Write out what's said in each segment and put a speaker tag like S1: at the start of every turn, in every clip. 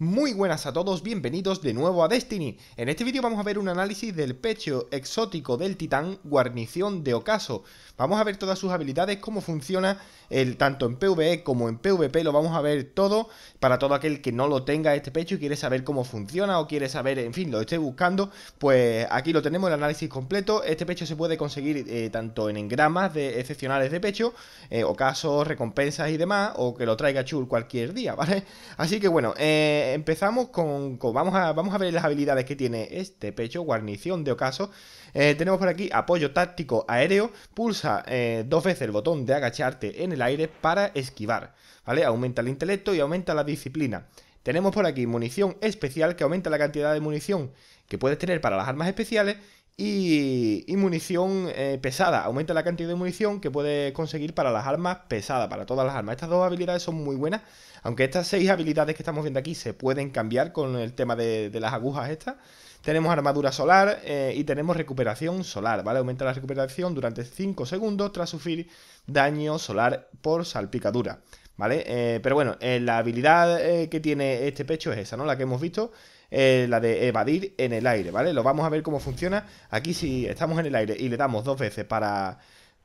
S1: Muy buenas a todos, bienvenidos de nuevo a Destiny. En este vídeo vamos a ver un análisis del pecho exótico del titán Guarnición de Ocaso. Vamos a ver todas sus habilidades, cómo funciona, el, tanto en PvE como en PvP, lo vamos a ver todo, para todo aquel que no lo tenga este pecho y quiere saber cómo funciona o quiere saber, en fin, lo esté buscando, pues aquí lo tenemos, el análisis completo. Este pecho se puede conseguir eh, tanto en engramas de excepcionales de pecho, eh, ocasos, recompensas y demás, o que lo traiga Chul cualquier día, ¿vale? Así que bueno, eh empezamos con, vamos, a, ver las habilidades que tiene este pecho, guarnición de ocaso. Eh, tenemos por aquí apoyo táctico aéreo, pulsa eh, dos veces el botón de agacharte en el aire para esquivar, ¿vale? Aumenta el intelecto y aumenta la disciplina. Tenemos por aquí munición especial que aumenta la cantidad de munición que puedes tener para las armas especiales y, munición eh, pesada. Aumenta la cantidad de munición que puede conseguir para las armas pesadas, para todas las armas. Estas dos habilidades son muy buenas. Aunque estas seis habilidades que estamos viendo aquí se pueden cambiar con el tema de, las agujas estas. Tenemos armadura solar eh, y tenemos recuperación solar, ¿vale? Aumenta la recuperación durante 5 segundos tras sufrir daño solar por salpicadura, ¿vale? Eh, pero bueno, la habilidad que tiene este pecho es esa, ¿no? La que hemos visto, eh, la de evadir en el aire, ¿vale? Lo vamos a ver cómo funciona. Aquí si estamos en el aire y le damos dos veces para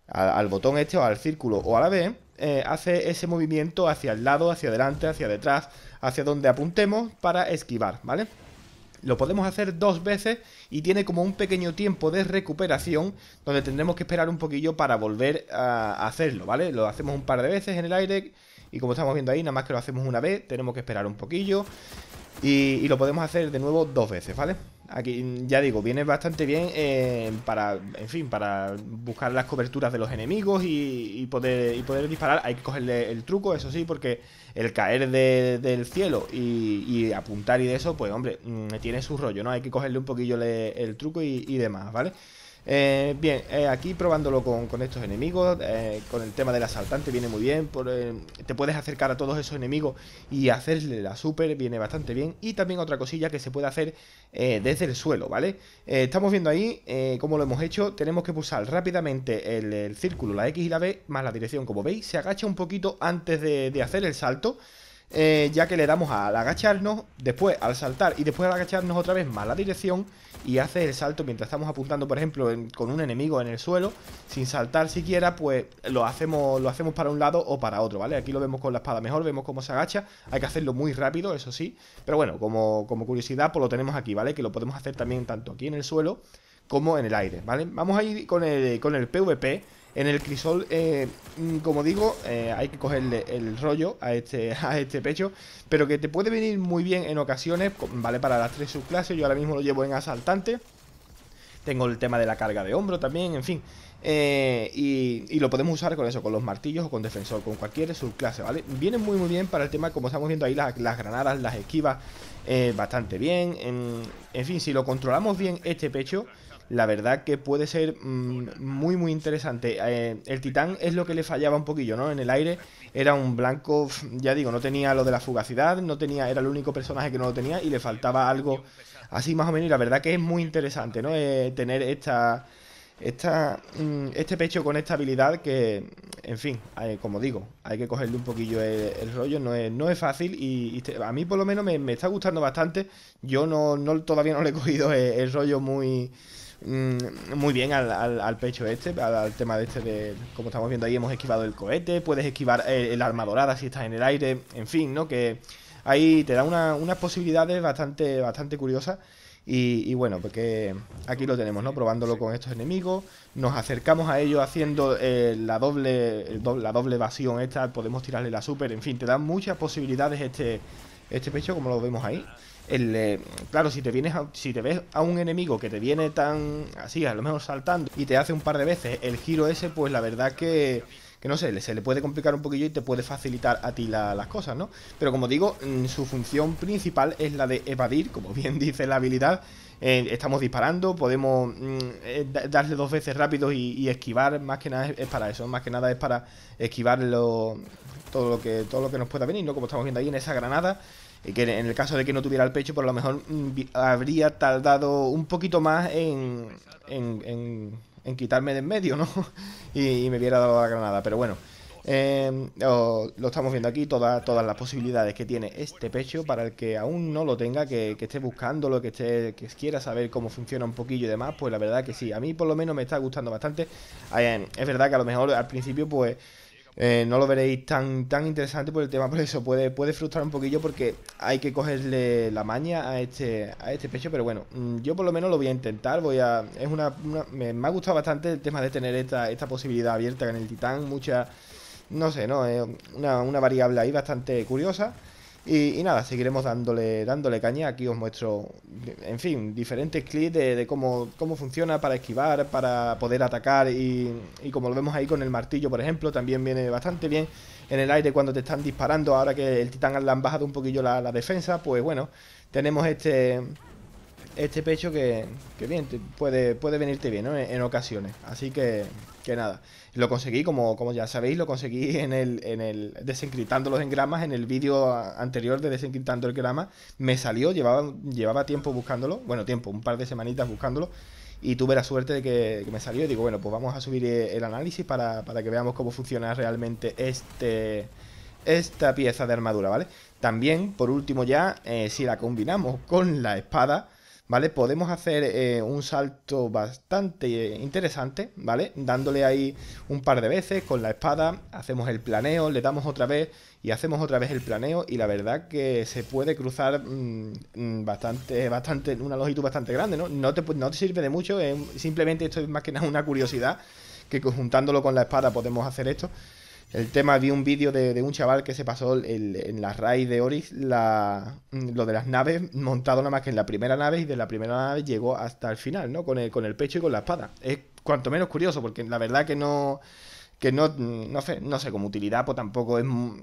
S1: al, botón este o al círculo o a la B, eh, hace ese movimiento hacia el lado, hacia adelante, hacia detrás, hacia donde apuntemos para esquivar, ¿vale? Lo podemos hacer dos veces y tiene como un pequeño tiempo de recuperación donde tendremos que esperar un poquillo para volver a hacerlo, ¿vale? Lo hacemos un par de veces en el aire y como estamos viendo ahí, nada más que lo hacemos una vez, tenemos que esperar un poquillo. Y, lo podemos hacer de nuevo dos veces, ¿vale? Aquí, ya digo, viene bastante bien eh, para, en fin, para buscar las coberturas de los enemigos y, poder, y poder disparar. Hay que cogerle el truco, eso sí, porque el caer del cielo y, apuntar y de eso, pues hombre, mm, tiene su rollo, ¿no? Hay que cogerle un poquillo el truco y, demás, ¿vale? vale eh, bien, eh, aquí probándolo con, estos enemigos, eh, con el tema del asaltante viene muy bien, te puedes acercar a todos esos enemigos y hacerle la super, viene bastante bien. Y también otra cosilla que se puede hacer desde el suelo, ¿vale? estamos viendo ahí cómo lo hemos hecho, tenemos que pulsar rápidamente el, círculo, la X y la B, más la dirección, como veis, se agacha un poquito antes de hacer el salto. Eh, ya que le damos al agacharnos, después al saltar y después al agacharnos otra vez más la dirección y hace el salto mientras estamos apuntando, por ejemplo, con un enemigo en el suelo, sin saltar siquiera, pues lo hacemos, lo hacemos para un lado o para otro, ¿vale? Aquí lo vemos con la espada mejor, vemos cómo se agacha, hay que hacerlo muy rápido, eso sí, pero bueno, como, como curiosidad, pues lo tenemos aquí, ¿vale? Que lo podemos hacer también tanto aquí en el suelo como en el aire, ¿vale? Vamos a ir con el, con el PvP, en el crisol, eh, mm, como digo, eh, hay que cogerle el rollo a este, a este pecho, pero que te puede venir muy bien en ocasiones, ¿vale? Para las tres subclases, yo ahora mismo lo llevo en asaltante. Tengo el tema de la carga de hombro también, en fin. Eh, y, lo podemos usar con eso, con los martillos o con defensor, con cualquier subclase, ¿vale? Viene muy muy bien para el tema, como estamos viendo ahí, las, granadas, las esquivas, bastante bien. en, fin, si lo controlamos bien este pecho, la verdad que puede ser mm, muy, muy interesante. Eh, el Titán es lo que le fallaba un poquillo, ¿no? En el aire era un blanco, ya digo, no tenía lo de la fugacidad, no tenía, era el único personaje que no lo tenía y le faltaba algo así más o menos. Y la verdad que es muy interesante, ¿no? Eh, tener esta, esta, mm, este pecho con esta habilidad que, en fin, como digo, hay que cogerle un poquillo el, rollo, no es, fácil y, a mí por lo menos me, está gustando bastante. Yo no, no, todavía no le he cogido el rollo muy Mm, muy bien al, al, pecho este, al, tema de este de, como estamos viendo ahí, hemos esquivado el cohete, puedes esquivar eh, el, arma dorada si estás en el aire, en fin, ¿no? Que ahí te da unas posibilidades bastante, bastante curiosas. Y, bueno, porque pues aquí lo tenemos, ¿no? Probándolo con estos enemigos. Nos acercamos a ellos haciendo eh, la, doble, la doble evasión esta. Podemos tirarle la super. En fin, te da muchas posibilidades este, este pecho, como lo vemos ahí. El, eh, claro, si te vienes si te ves a un enemigo que te viene tan así, a lo mejor saltando, y te hace un par de veces el giro ese, pues la verdad que, que no sé, se le puede complicar un poquillo y te puede facilitar a ti las cosas, ¿no? Pero como digo, mm, su función principal es la de evadir, como bien dice la habilidad, eh, estamos disparando, podemos mm, eh, darle dos veces rápido y, esquivar, más que nada es, para eso, más que nada es para esquivar lo, todo, lo que, todo lo que nos pueda venir, ¿no? Como estamos viendo ahí en esa granada, y eh, que en el caso de que no tuviera el pecho, por pues lo mejor mm, habría tardado un poquito más en, en, en, quitarme de en medio, ¿no? y me hubiera dado la granada, pero bueno. Eh, lo estamos viendo aquí, todas, todas las posibilidades que tiene este pecho para el que aún no lo tenga, que, esté buscándolo, que, esté, que quiera saber cómo funciona un poquillo y demás, pues la verdad que sí, a mí por lo menos me está gustando bastante. Em, es verdad que a lo mejor al principio pues... Eh, no lo veréis tan, tan interesante por el tema, por eso puede, puede frustrar un poquillo porque hay que cogerle la maña a este, a este pecho, pero bueno, mm, yo por lo menos lo voy a intentar, voy a... Es una, me, ha gustado bastante el tema de tener esta, esta posibilidad abierta en el titán, muchas no sé, ¿no? es eh, una, variable ahí bastante curiosa. Y, nada, seguiremos dándole, dándole caña. Aquí os muestro, en fin, diferentes clips de, cómo, cómo, funciona para esquivar, para poder atacar. Y, como lo vemos ahí con el martillo, por ejemplo, también viene bastante bien en el aire cuando te están disparando. Ahora que el titán le han bajado un poquillo la, defensa, pues bueno, tenemos este este pecho que, que bien, puede, puede venirte bien en ocasiones. Así que que nada. Lo conseguí, como, como ya sabéis, lo conseguí en el, en el desencriptando los engramas, en el vídeo anterior de desencriptando el grama. Me salió, llevaba, llevaba tiempo buscándolo, bueno, tiempo, un par de semanitas buscándolo. Y tuve la suerte de que, me salió. Y digo, bueno, pues vamos a subir eh, el análisis para, que veamos cómo funciona realmente este, esta pieza de armadura, ¿vale? También, por último ya, eh, si la combinamos con la espada, ¿vale? Podemos hacer eh, un salto bastante eh, interesante, ¿vale? Dándole ahí un par de veces con la espada, hacemos el planeo, le damos otra vez y hacemos otra vez el planeo y la verdad que se puede cruzar mm, mm, bastante, bastante, una longitud bastante grande, ¿no? No te, sirve de mucho, simplemente esto es más que nada una curiosidad que juntándolo con la espada podemos hacer esto el tema, vi un vídeo de, un chaval que se pasó en la raíz de Oris la, lo de las naves montado nada más que en la primera nave y de la primera nave llegó hasta el final, ¿no? Con el, con el pecho y con la espada. Es cuanto menos curioso porque la verdad que no que no, sé, no sé, como utilidad, pues tampoco es, no,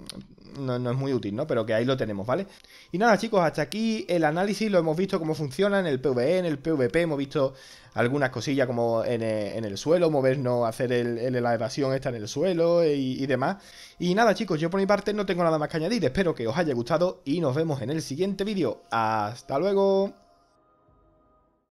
S1: es muy útil, ¿no? Pero que ahí lo tenemos, ¿vale? Y nada, chicos, hasta aquí el análisis, lo hemos visto cómo funciona en el PvE, en el PvP, hemos visto algunas cosillas como en el, suelo, movernos, hacer la evasión esta en el suelo y, y demás. Y nada, chicos, yo por mi parte no tengo nada más que añadir, espero que os haya gustado y nos vemos en el siguiente vídeo. ¡Hasta luego!